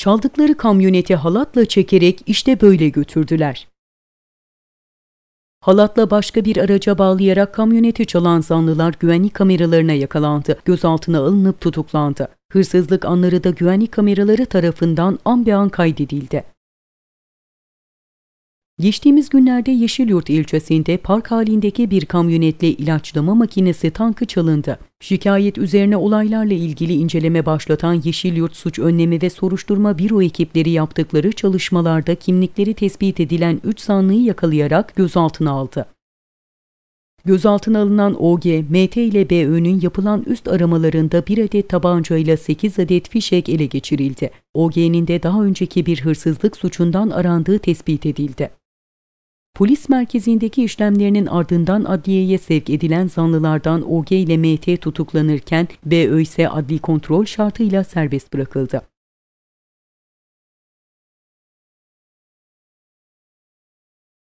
çaldıkları kamyoneti halatla çekerek işte böyle götürdüler. Halatla başka bir araca bağlayarak kamyoneti çalan zanlılar güvenlik kameralarına yakalandı. Gözaltına alınıp tutuklandı. Hırsızlık anları da güvenlik kameraları tarafından an kaydedildi. Geçtiğimiz günlerde Yeşilyurt ilçesinde park halindeki bir kamyonetle ilaçlama makinesi tankı çalındı. Şikayet üzerine olaylarla ilgili inceleme başlatan Yeşilyurt Suç Önlemi ve Soruşturma Büro ekipleri yaptıkları çalışmalarda kimlikleri tespit edilen 3 sanlığı yakalayarak gözaltına aldı. Gözaltına alınan OG, MT ile BÖ'nün yapılan üst aramalarında bir adet tabanca ile 8 adet fişek ele geçirildi. OG'nin de daha önceki bir hırsızlık suçundan arandığı tespit edildi. Polis merkezindeki işlemlerinin ardından adliyeye sevk edilen zanlılardan OG ile MT tutuklanırken BÖ ise adli kontrol şartıyla serbest bırakıldı.